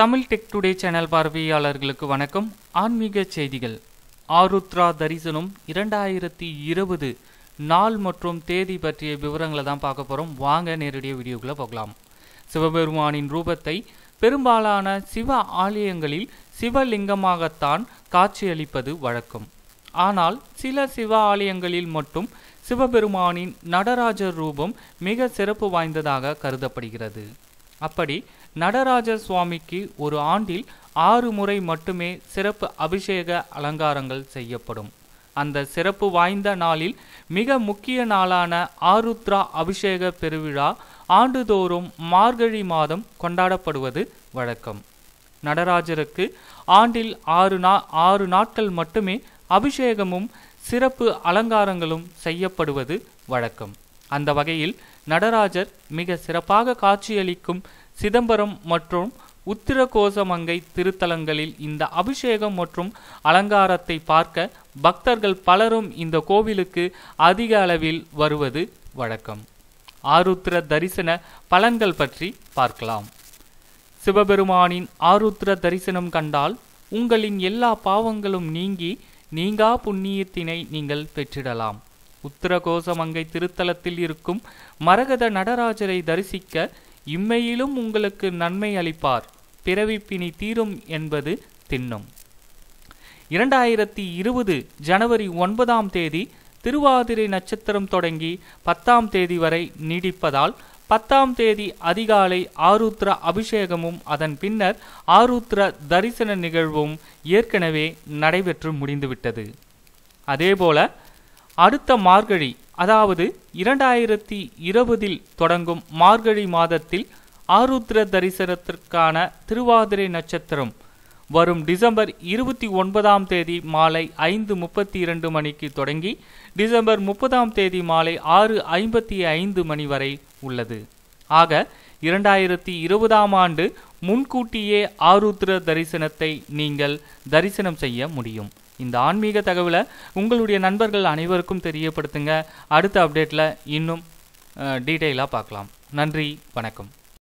Tamil tech today channel பார்வையாளர்களுக்கு வணக்கம் ஆன்மீக செய்திகள் ஆருத்ரா தரிசனம் இரண்டாயிரத்தி இருபது நாள் மற்றும் தேதி பற்றிய விவரங்களை தான் பார்க்க போகிறோம் வாங்க நேரடிய வீடியோக்குள்ளே போகலாம் சிவபெருமானின் ரூபத்தை பெரும்பாலான சிவ ஆலயங்களில் சிவலிங்கமாகத்தான் காட்சியளிப்பது வழக்கம் ஆனால் சில சிவ ஆலயங்களில் மட்டும் சிவபெருமானின் நடராஜர் ரூபம் மிக சிறப்பு வாய்ந்ததாக கருதப்படுகிறது அப்படி நடராஜ சுவாமிக்கு ஒரு ஆண்டில் ஆறு முறை மட்டுமே சிறப்பு அபிஷேக அலங்காரங்கள் செய்யப்படும் அந்த சிறப்பு வாய்ந்த நாளில் மிக முக்கிய நாளான ஆருத்ரா அபிஷேக பெருவிழா ஆண்டுதோறும் மார்கழி மாதம் கொண்டாடப்படுவது வழக்கம் நடராஜருக்கு ஆண்டில் ஆறு நா ஆறு நாட்கள் மட்டுமே அபிஷேகமும் சிறப்பு அலங்காரங்களும் செய்யப்படுவது வழக்கம் அந்த வகையில் நடராஜர் மிக சிறப்பாக காட்சியளிக்கும் சிதம்பரம் மற்றும் உத்திரகோசமங்கை திருத்தலங்களில் இந்த அபிஷேகம் மற்றும் அலங்காரத்தை பார்க்க பக்தர்கள் பலரும் இந்த கோவிலுக்கு அதிக அளவில் வருவது வழக்கம் ஆருத்ர தரிசன பலன்கள் பற்றி பார்க்கலாம் சிவபெருமானின் ஆருத்ர தரிசனம் கண்டால் உங்களின் எல்லா பாவங்களும் நீங்கி நீங்கா புண்ணியத்தினை நீங்கள் பெற்றிடலாம் கோசமங்கை திருத்தலத்தில் இருக்கும் மரகத நடராஜரை தரிசிக்க இம்மையிலும் உங்களுக்கு நன்மை அளிப்பார் பிறவி பிணி தீரும் என்பது தின்னும் இரண்டாயிரத்தி இருபது ஜனவரி ஒன்பதாம் தேதி திருவாதிரை நட்சத்திரம் தொடங்கி பத்தாம் தேதி வரை நீடிப்பதால் பத்தாம் தேதி அதிகாலை ஆருத்ர அபிஷேகமும் அதன் பின்னர் ஆருத்ர தரிசன நிகழ்வும் ஏற்கனவே நடைபெற்று முடிந்துவிட்டது அதேபோல அடுத்த மார்கழி அதாவது இரண்டாயிரத்தி இருபதில் தொடங்கும் மார்கழி மாதத்தில் ஆருத்ர தரிசனத்திற்கான திருவாதிரை நட்சத்திரம் வரும் டிசம்பர் இருபத்தி ஒன்பதாம் தேதி மாலை ஐந்து முப்பத்தி இரண்டு மணிக்கு தொடங்கி டிசம்பர் முப்பதாம் தேதி மாலை ஆறு ஐம்பத்தி ஐந்து மணி வரை உள்ளது ஆக இரண்டாயிரத்தி இருபதாம் ஆண்டு முன்கூட்டியே ஆருத்ர தரிசனத்தை நீங்கள் தரிசனம் செய்ய முடியும் இந்த ஆன்மீக தகவலை உங்களுடைய நண்பர்கள் அனைவருக்கும் தெரியப்படுத்துங்க அடுத்த அப்டேட்டில் இன்னும் டீட்டெயிலாக பார்க்கலாம் நன்றி வணக்கம்